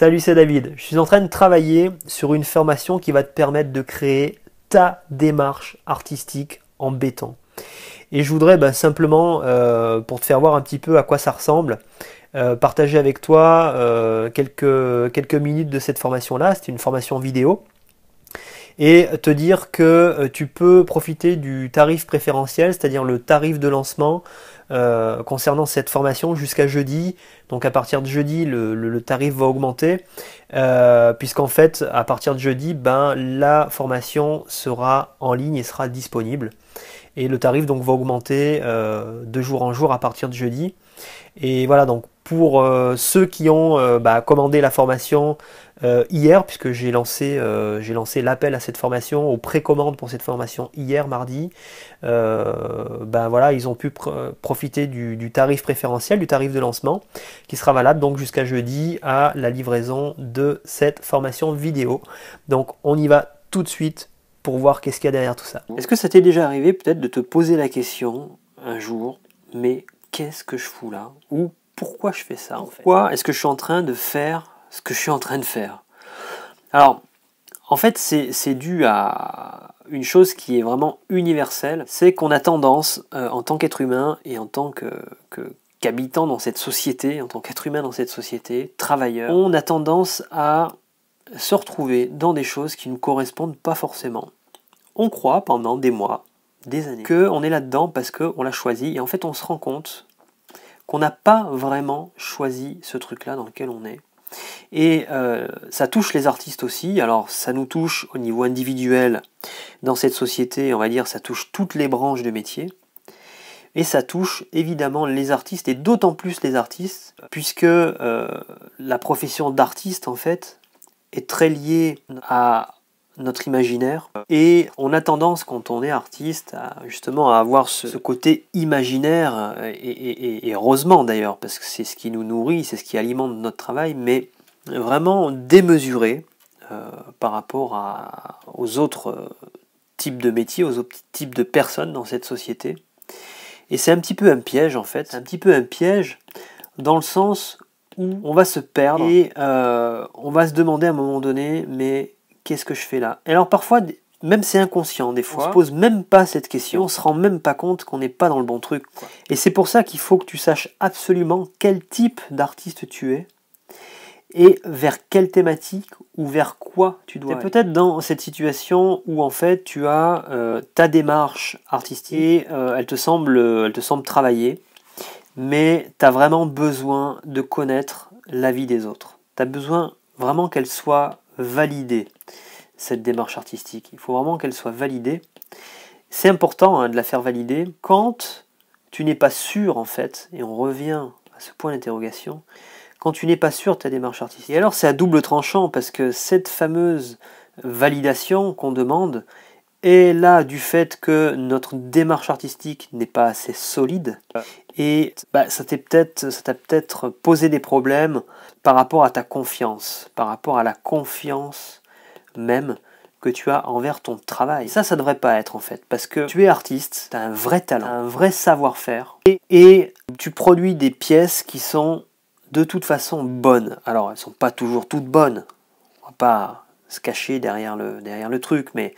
Salut, c'est David. Je suis en train de travailler sur une formation qui va te permettre de créer ta démarche artistique en béton. Et je voudrais ben, simplement, euh, pour te faire voir un petit peu à quoi ça ressemble, euh, partager avec toi euh, quelques, quelques minutes de cette formation-là. C'est une formation vidéo et te dire que euh, tu peux profiter du tarif préférentiel, c'est-à-dire le tarif de lancement euh, concernant cette formation jusqu'à jeudi. Donc à partir de jeudi, le, tarif va augmenter, euh, puisqu'en fait, à partir de jeudi, ben, la formation sera en ligne et sera disponible. Et le tarif donc va augmenter de jour en jour à partir de jeudi. Et voilà, donc pour euh, ceux qui ont euh, bah, commandé la formation euh, hier, puisque j'ai lancé, j'ai lancé l'appel à cette formation, aux précommandes pour cette formation hier mardi. Bah, voilà, ils ont pu profiter du, tarif préférentiel, du tarif de lancement, qui sera valable donc jusqu'à jeudi à la livraison de cette formation vidéo. Donc on y va tout de suite pour voir qu'est-ce qu'il y a derrière tout ça. Est-ce que ça t'est déjà arrivé peut-être de te poser la question un jour, mais qu'est-ce que je fous là pourquoi je fais ça Pourquoi est-ce que je suis en train de faire ce que je suis en train de faire Alors, en fait, c'est dû à une chose qui est vraiment universelle, c'est qu'on a tendance, euh, en tant qu'être humain et en tant que, qu'habitant dans cette société, en tant qu'être humain dans cette société, travailleur, on a tendance à se retrouver dans des choses qui ne correspondent pas forcément. On croit pendant des mois, des années, qu'on est là-dedans parce qu'on l'a choisi et en fait on se rend compte qu'on n'a pas vraiment choisi ce truc-là dans lequel on est. Et euh, ça touche les artistes aussi. Alors ça nous touche au niveau individuel dans cette société, on va dire, ça touche toutes les branches de métier. Et ça touche évidemment les artistes, et d'autant plus les artistes, puisque euh, la profession d'artiste, en fait, est très liée à notre imaginaire. Et on a tendance, quand on est artiste, à, justement à avoir ce, côté imaginaire, euh, et, heureusement d'ailleurs, parce que c'est ce qui nous nourrit, c'est ce qui alimente notre travail, mais vraiment démesuré euh, par rapport à, aux autres euh, types de métiers, aux autres types de personnes dans cette société. Et c'est un petit peu un piège en fait, un petit peu un piège dans le sens où on va se perdre et on va se demander à un moment donné, mais qu'est-ce que je fais là Et alors parfois, même c'est inconscient des fois, on se pose même pas cette question, on se rend même pas compte qu'on n'est pas dans le bon truc. Et c'est pour ça qu'il faut que tu saches absolument quel type d'artiste tu es et vers quelle thématique ou vers quoi tu dois. Tu peut-être dans cette situation où en fait tu as euh, ta démarche artistique, euh, elle, te semble, euh, elle te semble travaillée, mais tu as vraiment besoin de connaître la vie des autres. Tu as besoin vraiment qu'elle soit validée cette démarche artistique. Il faut vraiment qu'elle soit validée. C'est important hein, de la faire valider quand tu n'es pas sûr, en fait, et on revient à ce point d'interrogation, quand tu n'es pas sûr de ta démarche artistique. Et alors c'est à double tranchant, parce que cette fameuse validation qu'on demande est là du fait que notre démarche artistique n'est pas assez solide, et bah, ça t'a peut-être posé des problèmes par rapport à ta confiance, par rapport à la confiance même que tu as envers ton travail. Ça, ça devrait pas être en fait, parce que tu es artiste, tu as un vrai talent, un vrai savoir-faire, et, tu produis des pièces qui sont de toute façon bonnes. Alors, elles sont pas toujours toutes bonnes, on va pas se cacher derrière le, derrière le truc, mais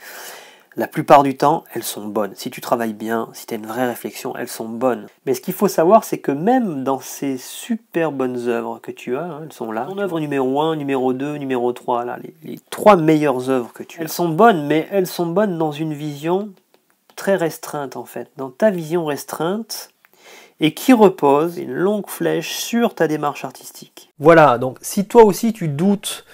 la plupart du temps, elles sont bonnes. Si tu travailles bien, si tu as une vraie réflexion, elles sont bonnes. Mais ce qu'il faut savoir, c'est que même dans ces super bonnes œuvres que tu as, hein, elles sont là. Ton œuvre numéro 1, numéro 2, numéro 3, là, les, les trois meilleures œuvres que tu as. Elles sont bonnes, mais elles sont bonnes dans une vision très restreinte en fait. Dans ta vision restreinte, et qui repose une longue flèche sur ta démarche artistique. Voilà, donc si toi aussi tu doutes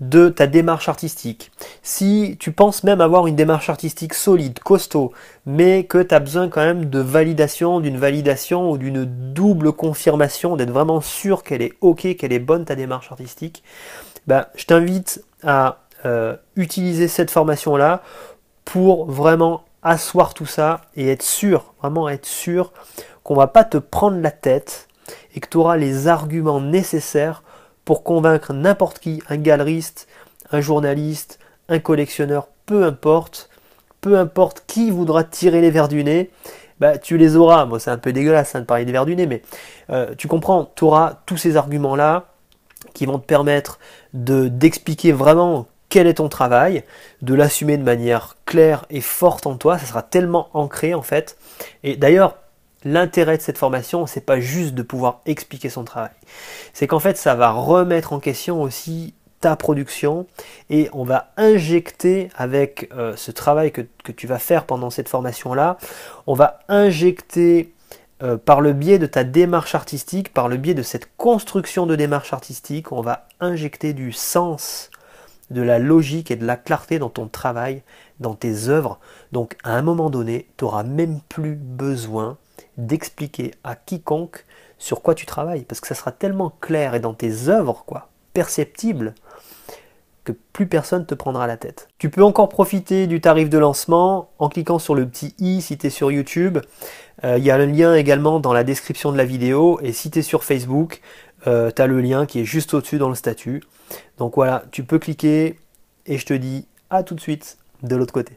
de ta démarche artistique, si tu penses même avoir une démarche artistique solide, costaud, mais que tu as besoin quand même de validation, d'une validation ou d'une double confirmation, d'être vraiment sûr qu'elle est OK, qu'elle est bonne ta démarche artistique, bah, je t'invite à euh, utiliser cette formation-là pour vraiment asseoir tout ça et être sûr, vraiment être sûr qu'on va pas te prendre la tête et que tu auras les arguments nécessaires pour convaincre n'importe qui, un galeriste, un journaliste, un collectionneur, peu importe, peu importe qui voudra tirer les verres du nez, bah, tu les auras. moi c'est un peu dégueulasse hein, de parler des verres du nez, mais euh, tu comprends, tu auras tous ces arguments-là qui vont te permettre de d'expliquer vraiment quel est ton travail, de l'assumer de manière claire et forte en toi, ça sera tellement ancré en fait. Et d'ailleurs, L'intérêt de cette formation, c'est pas juste de pouvoir expliquer son travail. C'est qu'en fait, ça va remettre en question aussi ta production et on va injecter avec euh, ce travail que, tu vas faire pendant cette formation-là, on va injecter euh, par le biais de ta démarche artistique, par le biais de cette construction de démarche artistique, on va injecter du sens, de la logique et de la clarté dans ton travail dans tes œuvres. Donc à un moment donné, tu n'auras même plus besoin d'expliquer à quiconque sur quoi tu travailles, parce que ça sera tellement clair et dans tes œuvres, quoi, perceptible, que plus personne te prendra la tête. Tu peux encore profiter du tarif de lancement en cliquant sur le petit i si tu es sur YouTube. Euh, il y a le lien également dans la description de la vidéo. Et si tu es sur Facebook, euh, tu as le lien qui est juste au-dessus dans le statut. Donc voilà, tu peux cliquer et je te dis à tout de suite de l'autre côté.